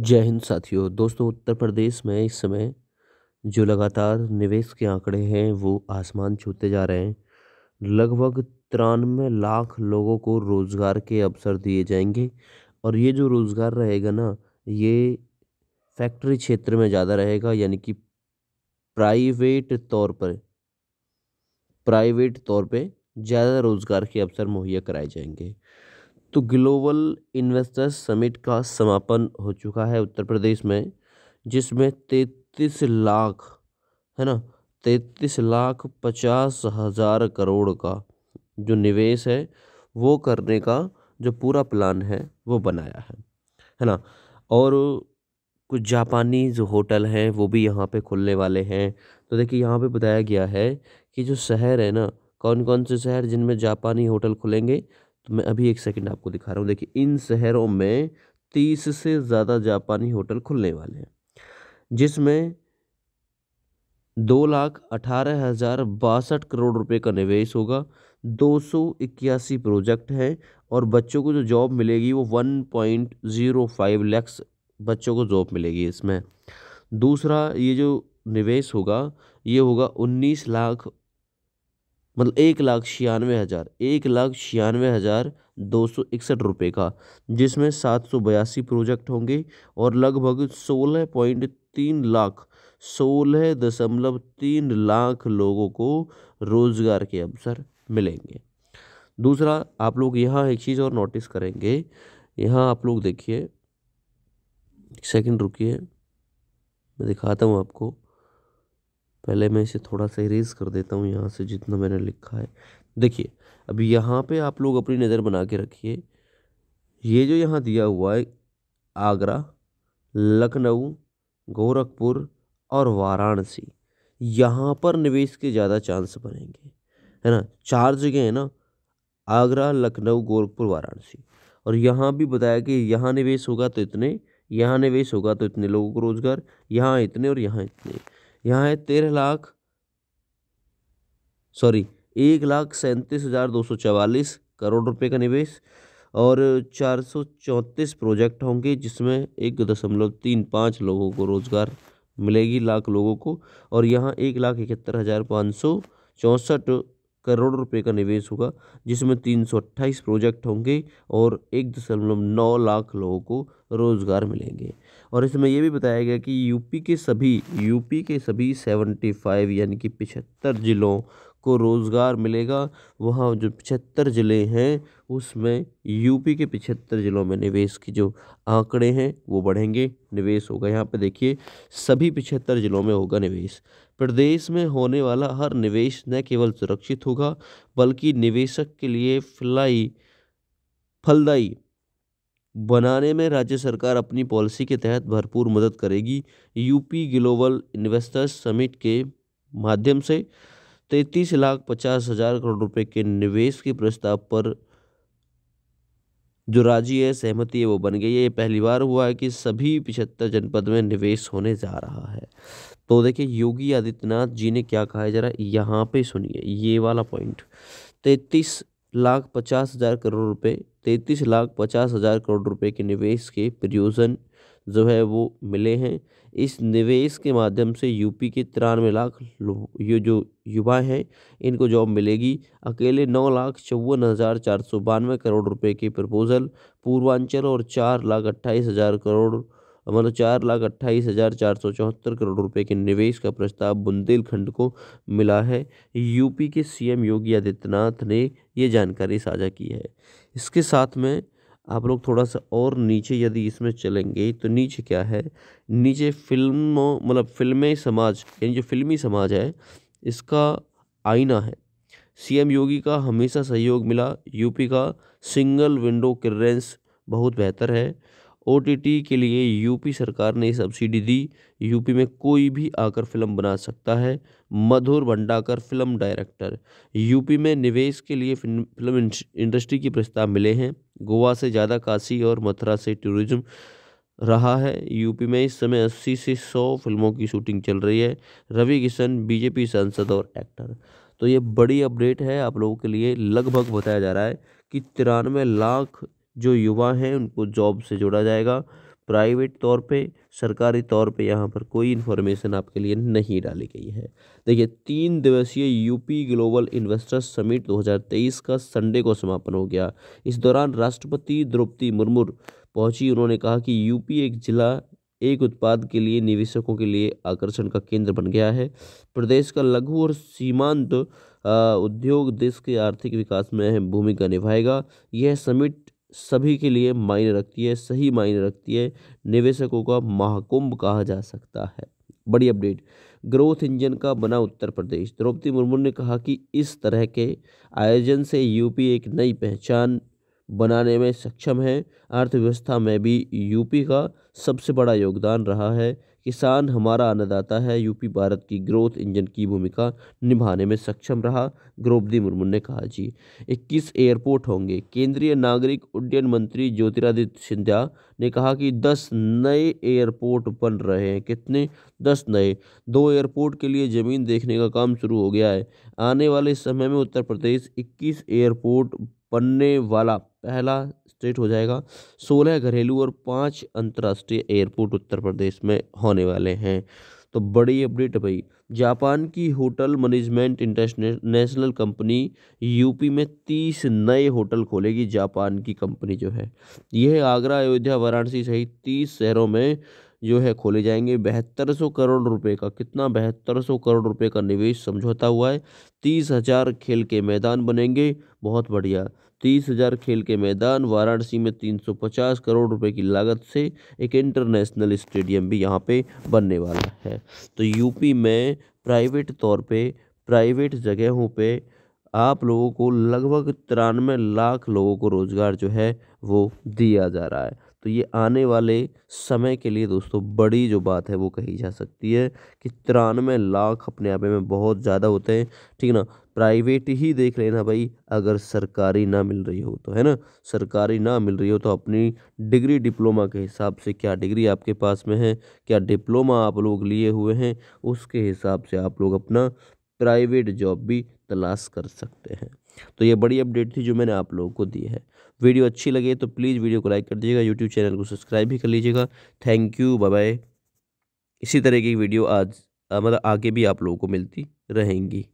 जय हिंद साथियों दोस्तों उत्तर प्रदेश में इस समय जो लगातार निवेश के आंकड़े हैं वो आसमान छूते जा रहे हैं लगभग तिरानवे लाख लोगों को रोज़गार के अवसर दिए जाएंगे और ये जो रोज़गार रहेगा ना ये फैक्ट्री क्षेत्र में ज़्यादा रहेगा यानी कि प्राइवेट तौर पर प्राइवेट तौर पे ज़्यादा रोज़गार के अवसर मुहैया कराए जाएंगे तो ग्लोबल इन्वेस्टर्स समिट का समापन हो चुका है उत्तर प्रदेश में जिसमें तैतीस लाख है ना तैतीस लाख पचास हज़ार करोड़ का जो निवेश है वो करने का जो पूरा प्लान है वो बनाया है है ना और कुछ जापानीज होटल हैं वो भी यहाँ पे खुलने वाले हैं तो देखिए यहाँ पे बताया गया है कि जो शहर है ना कौन कौन से शहर जिनमें जापानी होटल खुलेंगे तो मैं अभी एक सेकंड आपको दिखा रहा हूँ देखिए इन शहरों में तीस से ज़्यादा जापानी होटल खुलने वाले हैं जिसमें दो लाख अठारह हज़ार बासठ करोड़ रुपए का निवेश होगा दो सौ इक्यासी प्रोजेक्ट हैं और बच्चों को जो जॉब मिलेगी वो one point zero five lakhs बच्चों को जॉब मिलेगी इसमें दूसरा ये जो निवेश होगा ये होगा उन्नीस लाख मतलब एक लाख छियानवे हज़ार एक लाख छियानवे हज़ार दो सौ इकसठ रुपये का जिसमें सात सौ बयासी प्रोजेक्ट होंगे और लगभग सोलह पॉइंट तीन लाख सोलह दशमलव तीन लाख लोगों को रोज़गार के अवसर मिलेंगे दूसरा आप लोग यहाँ एक चीज़ और नोटिस करेंगे यहाँ आप लोग देखिए सेकंड रुकिए मैं दिखाता हूँ आपको पहले मैं इसे थोड़ा सा इरेज कर देता हूँ यहाँ से जितना मैंने लिखा है देखिए अब यहाँ पे आप लोग अपनी नज़र बना के रखिए ये जो यहाँ दिया हुआ है आगरा लखनऊ गोरखपुर और वाराणसी यहाँ पर निवेश के ज़्यादा चांस बनेंगे है ना चार जगह है ना आगरा लखनऊ गोरखपुर वाराणसी और यहाँ भी बताया कि यहाँ निवेश होगा तो इतने यहाँ निवेश होगा तो इतने लोगों को रोज़गार यहाँ इतने और यहाँ इतने यहाँ है तेरह लाख सॉरी एक लाख सैंतीस हज़ार दो सौ चवालीस करोड़ रुपए का निवेश और चार सौ चौंतीस प्रोजेक्ट होंगे जिसमें एक दशमलव तीन पाँच लोगों को रोज़गार मिलेगी लाख लोगों को और यहाँ एक लाख इकहत्तर हज़ार पाँच सौ चौंसठ करोड़ रुपए का निवेश होगा जिसमें तीन प्रोजेक्ट होंगे और एक दशमलव नौ लाख लोगों को रोजगार मिलेंगे और इसमें यह भी बताया गया कि यूपी के सभी यूपी के सभी 75 यानी कि पिछहत्तर जिलों को रोज़गार मिलेगा वहाँ जो पिछहत्तर ज़िले हैं उसमें यूपी के पिछहत्तर ज़िलों में निवेश की जो आंकड़े हैं वो बढ़ेंगे निवेश होगा यहाँ पे देखिए सभी पिछहत्तर ज़िलों में होगा निवेश प्रदेश में होने वाला हर निवेश न केवल सुरक्षित होगा बल्कि निवेशक के लिए फलाई फलदायी बनाने में राज्य सरकार अपनी पॉलिसी के तहत भरपूर मदद करेगी यूपी ग्लोबल इन्वेस्टर्स समिट के माध्यम से तैतीस लाख पचास हजार करोड़ रुपए के निवेश के प्रस्ताव पर जो राजी है सहमति है वो बन गई है ये पहली बार हुआ है कि सभी पिछहत्तर जनपद में निवेश होने जा रहा है तो देखिए योगी आदित्यनाथ जी ने क्या कहा है जरा यहाँ पे सुनिए ये वाला पॉइंट तैतीस लाख पचास हजार करोड़ रुपए तैतीस लाख पचास हजार करोड़ रुपए के निवेश के प्रयोजन जो है वो मिले हैं इस निवेश के माध्यम से यूपी के तिरानवे लाख ये जो युवा हैं इनको जॉब मिलेगी अकेले नौ लाख चौवन हज़ार चार सौ बानवे करोड़ रुपए के प्रपोज़ल पूर्वांचल और चार लाख अट्ठाईस हज़ार करोड़ मतलब चार लाख अट्ठाईस हज़ार चार सौ चौहत्तर करोड़ रुपए के निवेश का प्रस्ताव बुंदेलखंड को मिला है यूपी के सीएम योगी आदित्यनाथ ने ये जानकारी साझा की है इसके साथ में आप लोग थोड़ा सा और नीचे यदि इसमें चलेंगे तो नीचे क्या है नीचे फिल्मों मतलब फिल्में समाज यानी जो फिल्मी समाज है इसका आईना है सीएम योगी का हमेशा सहयोग मिला यूपी का सिंगल विंडो क्रेंस बहुत बेहतर है ओ के लिए यूपी सरकार ने सब्सिडी दी यूपी में कोई भी आकर फिल्म बना सकता है Madhur Bhandarkar film director UP में निवेश के लिए फिल्म इंडस्ट्री के प्रस्ताव मिले हैं गोवा से ज़्यादा काशी और मथुरा से टूरिज्म रहा है यूपी में इस समय 80 से 100 फिल्मों की शूटिंग चल रही है रवि किशन बीजेपी सांसद और एक्टर तो ये बड़ी अपडेट है आप लोगों के लिए लगभग बताया जा रहा है कि तिरानवे लाख जो युवा हैं उनको जॉब से जोड़ा जाएगा प्राइवेट तौर पे सरकारी तौर पे यहाँ पर कोई इन्फॉर्मेशन आपके लिए नहीं डाली गई है देखिए तीन दिवसीय यूपी ग्लोबल इन्वेस्टर्स समिट 2023 का संडे को समापन हो गया इस दौरान राष्ट्रपति द्रौपदी मुर्मू पहुँची उन्होंने कहा कि यूपी एक जिला एक उत्पाद के लिए निवेशकों के लिए आकर्षण का केंद्र बन गया है प्रदेश का लघु और सीमांत उद्योग देश के आर्थिक विकास में अहम भूमिका निभाएगा यह समिट सभी के लिए मायने रखती है सही मायने रखती है निवेशकों का महाकुंभ कहा जा सकता है बड़ी अपडेट ग्रोथ इंजन का बना उत्तर प्रदेश द्रौपदी मुर्मू ने कहा कि इस तरह के आयोजन से यूपी एक नई पहचान बनाने में सक्षम है अर्थव्यवस्था में भी यूपी का सबसे बड़ा योगदान रहा है किसान हमारा अन्नदाता है यूपी भारत की ग्रोथ इंजन की भूमिका निभाने में सक्षम रहा द्रौपदी मुर्मू ने कहा जी इक्कीस एयरपोर्ट होंगे केंद्रीय नागरिक उड्डयन मंत्री ज्योतिरादित्य सिंधिया ने कहा कि दस नए एयरपोर्ट बन रहे हैं कितने दस नए दो एयरपोर्ट के लिए ज़मीन देखने का काम शुरू हो गया है आने वाले समय में उत्तर प्रदेश इक्कीस एयरपोर्ट पन्ने वाला पहला स्टेट हो जाएगा सोलह घरेलू और पाँच अंतर्राष्ट्रीय एयरपोर्ट उत्तर प्रदेश में होने वाले हैं तो बड़ी अपडेट भाई जापान की hotel management international company UP में तीस नए होटल खोलेगी जापान की कंपनी जो है यह आगरा अयोध्या वाराणसी सहित तीस शहरों में जो है खोले जाएंगे बहत्तर सौ करोड़ रुपए का कितना बहत्तर सौ करोड़ रुपए का निवेश समझौता हुआ है तीस हजार खेल के मैदान बनेंगे बहुत बढ़िया तीस हजार खेल के मैदान वाराणसी में तीन सौ पचास करोड़ रुपए की लागत से एक इंटरनेशनल स्टेडियम भी यहाँ पे बनने वाला है तो यूपी में प्राइवेट तौर पे प्राइवेट जगहों पे आप लोगों को लगभग तिरानवे लाख लोगों को रोज़गार जो है वो दिया जा रहा है तो ये आने वाले समय के लिए दोस्तों बड़ी जो बात है वो कही जा सकती है कि तिरानवे लाख अपने आप में बहुत ज़्यादा होते हैं ठीक ना प्राइवेट ही देख लेना भाई अगर सरकारी ना मिल रही हो तो है ना सरकारी ना मिल रही हो तो अपनी डिग्री डिप्लोमा के हिसाब से क्या डिग्री आपके पास में है क्या डिप्लोमा आप लोग लिए हुए हैं उसके हिसाब से आप लोग अपना प्राइवेट जॉब भी तलाश कर सकते हैं तो ये बड़ी अपडेट थी जो मैंने आप लोगों को दी है वीडियो अच्छी लगे तो प्लीज़ वीडियो को लाइक कर दीजिएगा यूट्यूब चैनल को सब्सक्राइब भी कर लीजिएगा थैंक यू बाय बाय इसी तरह की वीडियो आज मतलब आगे भी आप लोगों को मिलती रहेंगी